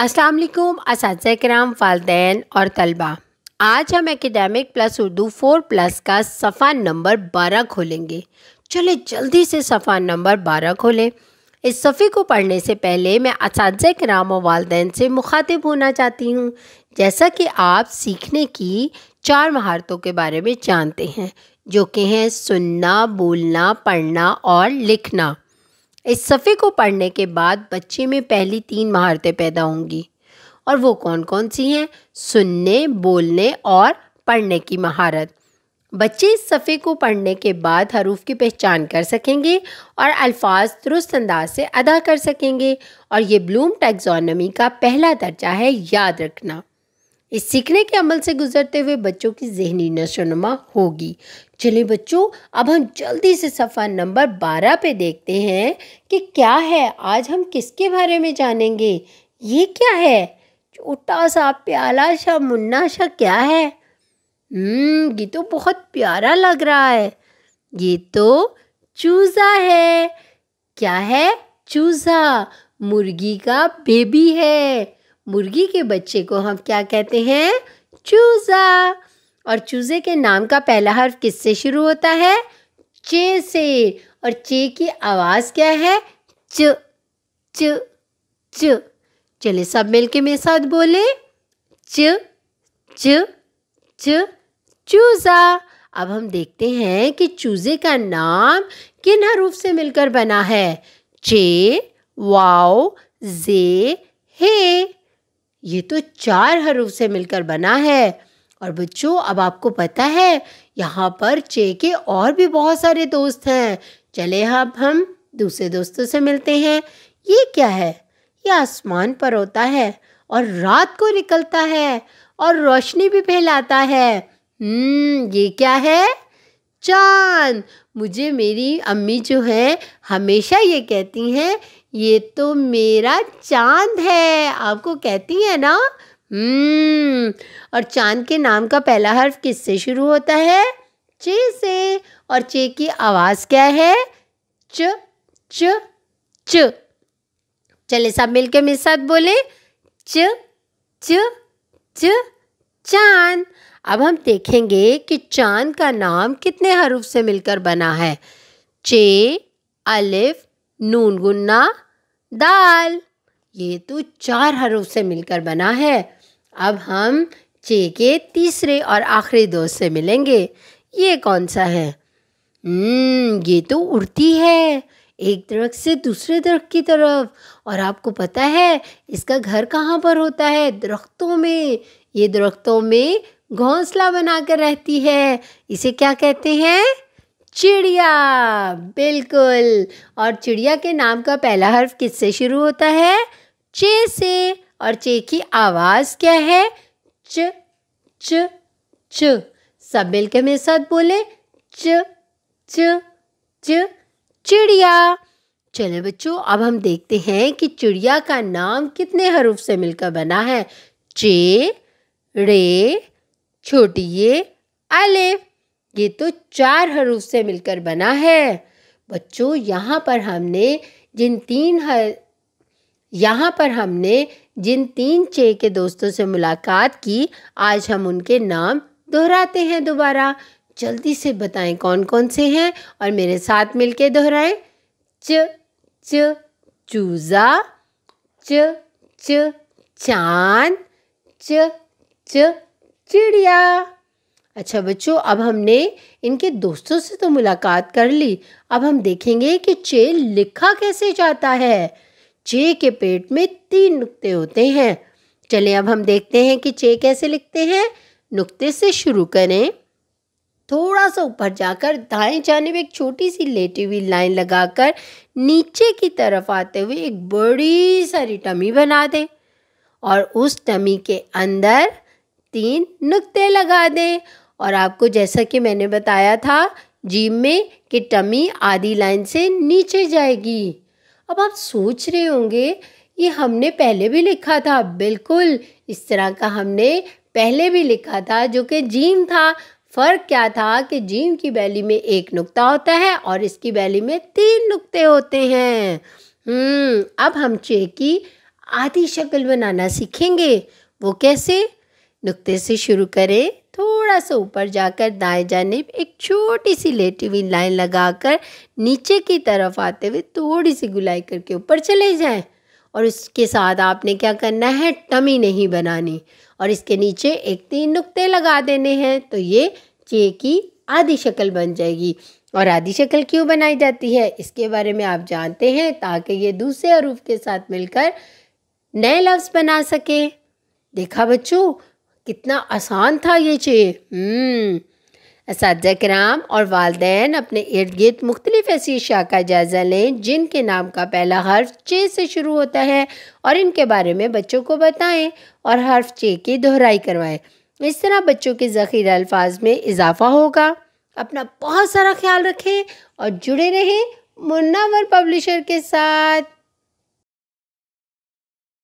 असलकुम कराम वालदेन और तलबा आज हम academic plus Urdu four plus का सफ़ा नंबर बारह खोलेंगे चले जल्दी से सफ़ा नंबर बारह खोलें इस सफ़े को पढ़ने से पहले मैं इस कराम और वालदेन से मुखातिब होना चाहती हूँ जैसा कि आप सीखने की चार महारतों के बारे में जानते हैं जो कि हैं सुनना बोलना पढ़ना और लिखना इस सफ़े को पढ़ने के बाद बच्चे में पहली तीन महारतें पैदा होंगी और वो कौन कौन सी हैं सुनने बोलने और पढ़ने की महारत बच्चे इस सफ़े को पढ़ने के बाद हरूफ की पहचान कर सकेंगे और अल्फाज दुरुस्त अंदाज से अदा कर सकेंगे और ये ब्लूम टेक्जोनमी का पहला दर्जा है याद रखना इस सीखने के अमल से गुजरते हुए बच्चों की जहनी नशोनुमा होगी चलिए बच्चों अब हम जल्दी से सफ़ा नंबर बारह पे देखते हैं कि क्या है आज हम किसके बारे में जानेंगे ये क्या है छोटा सा प्याला सा मुन्ना सा क्या है हम्म ये तो बहुत प्यारा लग रहा है ये तो चूज़ा है क्या है चूज़ा मुर्गी का बेबी है मुर्गी के बच्चे को हम क्या कहते हैं चूज़ा और चूज़े के नाम का पहला हर्फ किससे शुरू होता है चे से और चे की आवाज़ क्या है च च च चले सब मिलके मेरे साथ बोले च च च चूज़ा अब हम देखते हैं कि चूज़े का नाम किन हरूफ से मिलकर बना है चे वाओ जे हे ये तो चार हरूफ से मिलकर बना है और बच्चों अब आपको पता है यहाँ पर चे के और भी बहुत सारे दोस्त हैं चले अब हम दूसरे दोस्तों से मिलते हैं ये क्या है ये आसमान पर होता है और रात को निकलता है और रोशनी भी फैलाता है हम्म ये क्या है चांद मुझे मेरी अम्मी जो है हमेशा ये कहती हैं ये तो मेरा चांद है आपको कहती है ना हम्म और चांद के नाम का पहला हर्फ किससे शुरू होता है चे से और चे की आवाज़ क्या है च च च चले सब मिलके मेरे साथ बोले च च च चांद अब हम देखेंगे कि चांद का नाम कितने हरूफ से मिलकर बना है चे अलिफ नून गुन्ना दाल ये तो चार हरूफ से मिलकर बना है अब हम चे के तीसरे और आखिरी दोस्त से मिलेंगे ये कौन सा है हम्म, ये तो उड़ती है एक दरख्त से दूसरे दरख्त की तरफ और आपको पता है इसका घर कहाँ पर होता है दरख्तों में ये दरख्तों में घोंसला बनाकर रहती है इसे क्या कहते हैं चिड़िया बिल्कुल और चिड़िया के नाम का पहला हर्फ किससे शुरू होता है चे से और चे की आवाज़ क्या है च च च सब मिलकर मेरे साथ बोले च च च चिड़िया चले बच्चों अब हम देखते हैं कि चिड़िया का नाम कितने हरूफ से मिलकर बना है चे रे छोटी ये ये तो चार हरूफ से मिलकर बना है बच्चों यहाँ पर हमने जिन तीन हर यहाँ पर हमने जिन तीन चे के दोस्तों से मुलाकात की आज हम उनके नाम दोहराते हैं दोबारा जल्दी से बताएं कौन कौन से हैं और मेरे साथ मिलके दोहराएं च च चूज़ा च च चाँद च च चिड़िया अच्छा बच्चों अब हमने इनके दोस्तों से तो मुलाकात कर ली अब हम देखेंगे कि चे लिखा कैसे जाता है चे के पेट में तीन नुक्ते होते हैं चले अब हम देखते हैं कि चे कैसे लिखते हैं नुक्ते से शुरू करें थोड़ा सा ऊपर जाकर दाएं जाने में एक छोटी सी लेटी हुई लाइन लगाकर नीचे की तरफ आते हुए एक बड़ी सारी टमी बना दें और उस टमी के अंदर तीन नुक्ते लगा दें और आपको जैसा कि मैंने बताया था जीम में कि टमी आधी लाइन से नीचे जाएगी अब आप सोच रहे होंगे ये हमने पहले भी लिखा था बिल्कुल इस तरह का हमने पहले भी लिखा था जो कि जीम था फ़र्क क्या था कि जीम की बैली में एक नुक्ता होता है और इसकी बैली में तीन नुक्ते होते हैं हम्म, अब हम चे की आधी शक्ल बनाना सीखेंगे वो कैसे नुक्ते से शुरू करें थोड़ा सा ऊपर जाकर दाएं जानेब एक छोटी सी लेटी हुई लाइन लगाकर नीचे की तरफ आते हुए थोड़ी सी गुलाई करके ऊपर चले जाएं और इसके साथ आपने क्या करना है टमी नहीं बनानी और इसके नीचे एक तीन नुक्ते लगा देने हैं तो ये चे की आधी शक्ल बन जाएगी और आधी शक्ल क्यों बनाई जाती है इसके बारे में आप जानते हैं ताकि ये दूसरे अरूफ के साथ मिलकर नए लफ्ज़ बना सके देखा बच्चों कितना आसान था ये शेर इस कराम और वालदेन अपने इर्द गिर्द मुख्तलिफ ऐसी अशा का जायज़ा लें जिनके नाम का पहला हर्फ चे से शुरू होता है और इनके बारे में बच्चों को बताएं और हर्फ चे की दोहराई करवाएं इस तरह बच्चों के ज़ख़ीरा अल्फाज में इजाफा होगा अपना बहुत सारा ख्याल रखें और जुड़े रहें मुन्नावर पब्लिशर के साथ